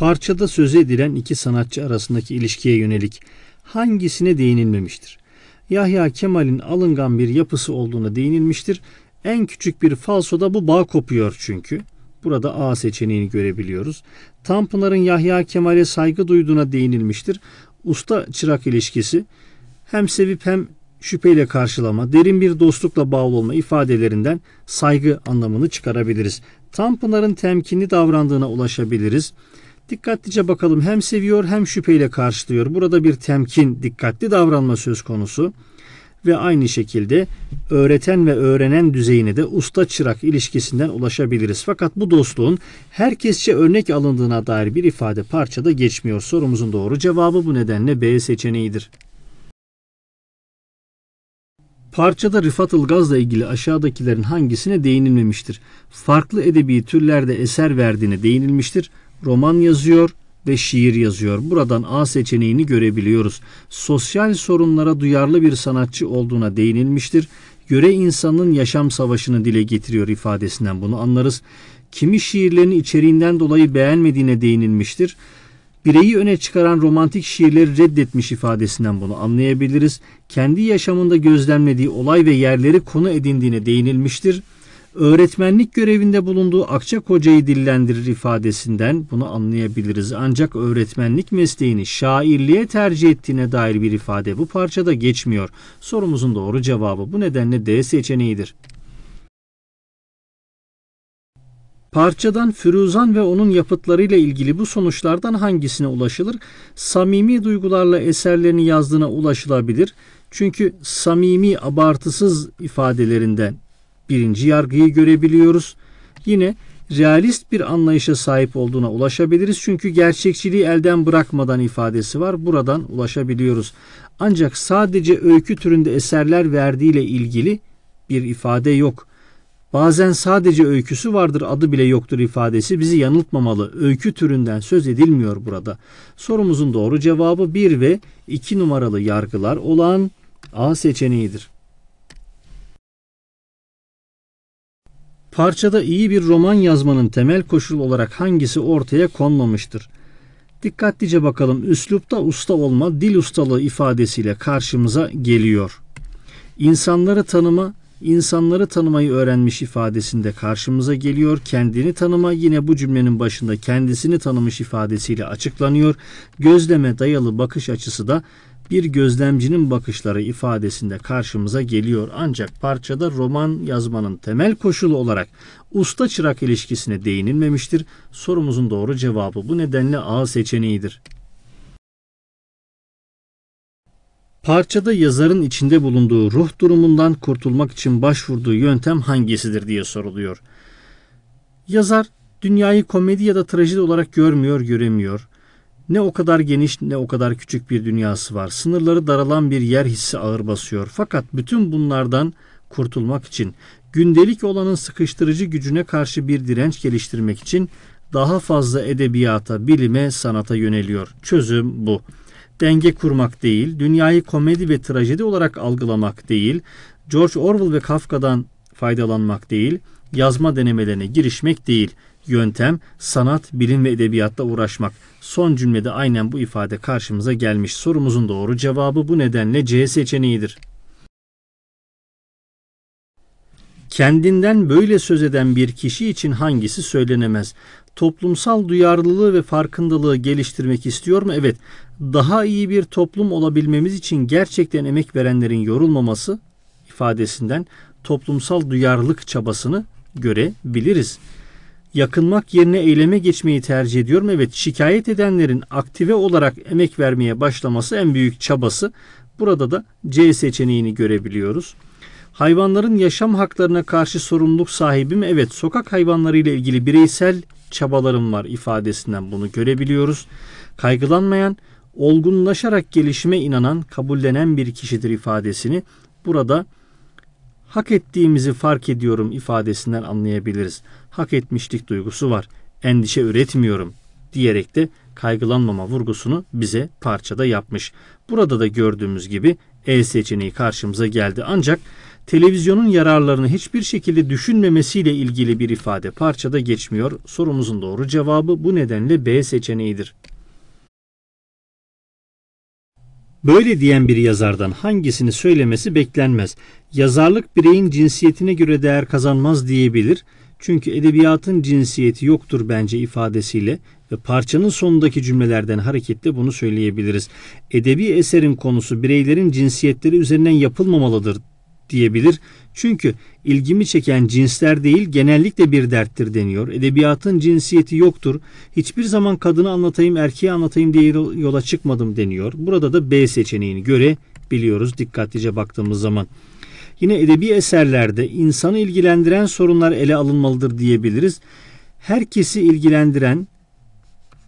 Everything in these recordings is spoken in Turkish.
Parçada söz edilen iki sanatçı arasındaki ilişkiye yönelik hangisine değinilmemiştir? Yahya Kemal'in alıngan bir yapısı olduğuna değinilmiştir. En küçük bir falsoda bu bağ kopuyor çünkü. Burada A seçeneğini görebiliyoruz. Tanpınar'ın Yahya Kemal'e saygı duyduğuna değinilmiştir. Usta çırak ilişkisi hem sevip hem şüpheyle karşılama, derin bir dostlukla bağlı olma ifadelerinden saygı anlamını çıkarabiliriz. Tanpınar'ın temkinli davrandığına ulaşabiliriz. Dikkatlice bakalım hem seviyor hem şüpheyle karşılıyor. Burada bir temkin, dikkatli davranma söz konusu ve aynı şekilde öğreten ve öğrenen düzeyine de usta çırak ilişkisinden ulaşabiliriz. Fakat bu dostluğun herkesçe örnek alındığına dair bir ifade parçada geçmiyor. Sorumuzun doğru cevabı bu nedenle B seçeneğidir. Parçada Rıfat Ilgaz'la ilgili aşağıdakilerin hangisine değinilmemiştir? Farklı edebi türlerde eser verdiğine değinilmiştir roman yazıyor ve şiir yazıyor. Buradan A seçeneğini görebiliyoruz. Sosyal sorunlara duyarlı bir sanatçı olduğuna değinilmiştir. Göre insanın yaşam savaşını dile getiriyor ifadesinden bunu anlarız. Kimi şiirlerin içeriğinden dolayı beğenmediğine değinilmiştir. Bireyi öne çıkaran romantik şiirleri reddetmiş ifadesinden bunu anlayabiliriz. Kendi yaşamında gözlemlediği olay ve yerleri konu edindiğine değinilmiştir öğretmenlik görevinde bulunduğu Akçakoca'yı dillendirir ifadesinden bunu anlayabiliriz. Ancak öğretmenlik mesleğini şairliğe tercih ettiğine dair bir ifade bu parçada geçmiyor. Sorumuzun doğru cevabı bu nedenle D seçeneğidir. Parçadan Firuzan ve onun yapıtlarıyla ilgili bu sonuçlardan hangisine ulaşılır? Samimi duygularla eserlerini yazdığına ulaşılabilir. Çünkü samimi abartısız ifadelerinden birinci yargıyı görebiliyoruz. Yine realist bir anlayışa sahip olduğuna ulaşabiliriz. Çünkü gerçekçiliği elden bırakmadan ifadesi var. Buradan ulaşabiliyoruz. Ancak sadece öykü türünde eserler verdiğiyle ilgili bir ifade yok. Bazen sadece öyküsü vardır adı bile yoktur ifadesi bizi yanıltmamalı. Öykü türünden söz edilmiyor burada. Sorumuzun doğru cevabı 1 ve 2 numaralı yargılar olan A seçeneğidir. Parçada iyi bir roman yazmanın temel koşul olarak hangisi ortaya konmamıştır? Dikkatlice bakalım üslupta usta olma dil ustalığı ifadesiyle karşımıza geliyor. İnsanları tanıma, insanları tanımayı öğrenmiş ifadesinde karşımıza geliyor. Kendini tanıma yine bu cümlenin başında kendisini tanımış ifadesiyle açıklanıyor. Gözleme dayalı bakış açısı da bir gözlemcinin bakışları ifadesinde karşımıza geliyor. Ancak parçada roman yazmanın temel koşulu olarak usta çırak ilişkisine değinilmemiştir. Sorumuzun doğru cevabı bu nedenle A seçeneğidir. Parçada yazarın içinde bulunduğu ruh durumundan kurtulmak için başvurduğu yöntem hangisidir diye soruluyor. Yazar dünyayı komedi ya da trajedi olarak görmüyor, göremiyor. Ne o kadar geniş ne o kadar küçük bir dünyası var. Sınırları daralan bir yer hissi ağır basıyor. Fakat bütün bunlardan kurtulmak için, gündelik olanın sıkıştırıcı gücüne karşı bir direnç geliştirmek için daha fazla edebiyata, bilime, sanata yöneliyor. Çözüm bu. Denge kurmak değil, dünyayı komedi ve trajedi olarak algılamak değil, George Orwell ve Kafka'dan faydalanmak değil, yazma denemelerine girişmek değil. Yöntem sanat, bilim ve edebiyatla uğraşmak. Son cümlede aynen bu ifade karşımıza gelmiş. Sorumuzun doğru cevabı bu nedenle C seçeneğidir. Kendinden böyle söz eden bir kişi için hangisi söylenemez? Toplumsal duyarlılığı ve farkındalığı geliştirmek istiyor mu? Evet. Daha iyi bir toplum olabilmemiz için gerçekten emek verenlerin yorulmaması ifadesinden toplumsal duyarlılık çabasını görebiliriz. Yakınmak yerine eyleme geçmeyi tercih ediyorum. Evet şikayet edenlerin aktive olarak emek vermeye başlaması en büyük çabası. Burada da C seçeneğini görebiliyoruz. Hayvanların yaşam haklarına karşı sorumluluk sahibim. Evet sokak hayvanlarıyla ilgili bireysel çabalarım var ifadesinden bunu görebiliyoruz. Kaygılanmayan, olgunlaşarak gelişime inanan, kabullenen bir kişidir ifadesini burada hak ettiğimizi fark ediyorum ifadesinden anlayabiliriz. Hak etmişlik duygusu var. Endişe üretmiyorum diyerek de kaygılanmama vurgusunu bize parçada yapmış. Burada da gördüğümüz gibi E seçeneği karşımıza geldi. Ancak televizyonun yararlarını hiçbir şekilde düşünmemesiyle ilgili bir ifade parçada geçmiyor. Sorumuzun doğru cevabı bu nedenle B seçeneğidir. Böyle diyen bir yazardan hangisini söylemesi beklenmez. Yazarlık bireyin cinsiyetine göre değer kazanmaz diyebilir. Çünkü edebiyatın cinsiyeti yoktur bence ifadesiyle ve parçanın sonundaki cümlelerden hareketle bunu söyleyebiliriz. Edebi eserin konusu bireylerin cinsiyetleri üzerinden yapılmamalıdır diyebilir. Çünkü ilgimi çeken cinsler değil genellikle bir derttir deniyor. Edebiyatın cinsiyeti yoktur. Hiçbir zaman kadını anlatayım erkeği anlatayım diye yola çıkmadım deniyor. Burada da B seçeneğini görebiliyoruz dikkatlice baktığımız zaman. Yine edebi eserlerde insanı ilgilendiren sorunlar ele alınmalıdır diyebiliriz. Herkesi ilgilendiren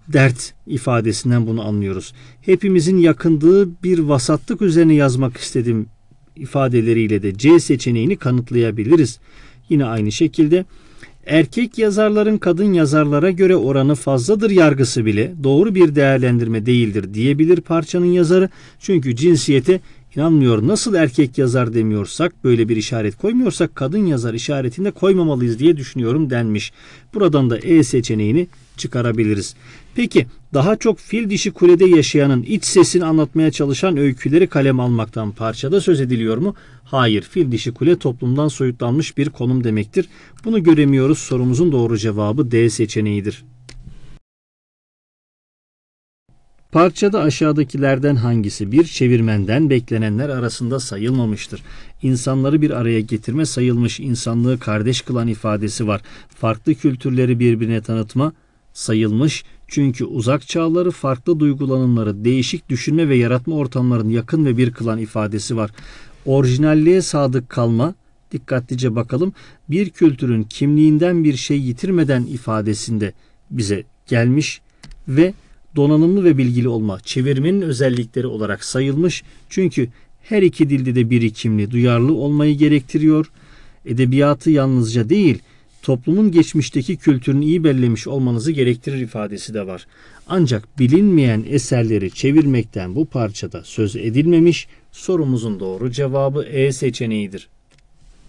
dert ifadesinden bunu anlıyoruz. Hepimizin yakındığı bir vasatlık üzerine yazmak istedim ifadeleriyle de C seçeneğini kanıtlayabiliriz. Yine aynı şekilde erkek yazarların kadın yazarlara göre oranı fazladır yargısı bile doğru bir değerlendirme değildir diyebilir parçanın yazarı. Çünkü cinsiyete yanmıyor. Nasıl erkek yazar demiyorsak, böyle bir işaret koymuyorsak kadın yazar işaretinde koymamalıyız diye düşünüyorum denmiş. Buradan da E seçeneğini çıkarabiliriz. Peki daha çok fil dişi kulede yaşayanın iç sesini anlatmaya çalışan öyküleri kalem almaktan parçada söz ediliyor mu? Hayır fil dişi kule toplumdan soyutlanmış bir konum demektir. Bunu göremiyoruz sorumuzun doğru cevabı D seçeneğidir. Parçada aşağıdakilerden hangisi bir çevirmenden beklenenler arasında sayılmamıştır. İnsanları bir araya getirme sayılmış, insanlığı kardeş kılan ifadesi var. Farklı kültürleri birbirine tanıtma sayılmış. Çünkü uzak çağları farklı duygulanımları, değişik düşünme ve yaratma ortamlarını yakın ve bir kılan ifadesi var. Orijinalliğe sadık kalma dikkatlice bakalım. Bir kültürün kimliğinden bir şey yitirmeden ifadesinde bize gelmiş ve donanımlı ve bilgili olma çevirmenin özellikleri olarak sayılmış. Çünkü her iki dilde de birikimli, duyarlı olmayı gerektiriyor. Edebiyatı yalnızca değil, toplumun geçmişteki kültürünü iyi bellemiş olmanızı gerektirir ifadesi de var. Ancak bilinmeyen eserleri çevirmekten bu parçada söz edilmemiş, sorumuzun doğru cevabı E seçeneğidir.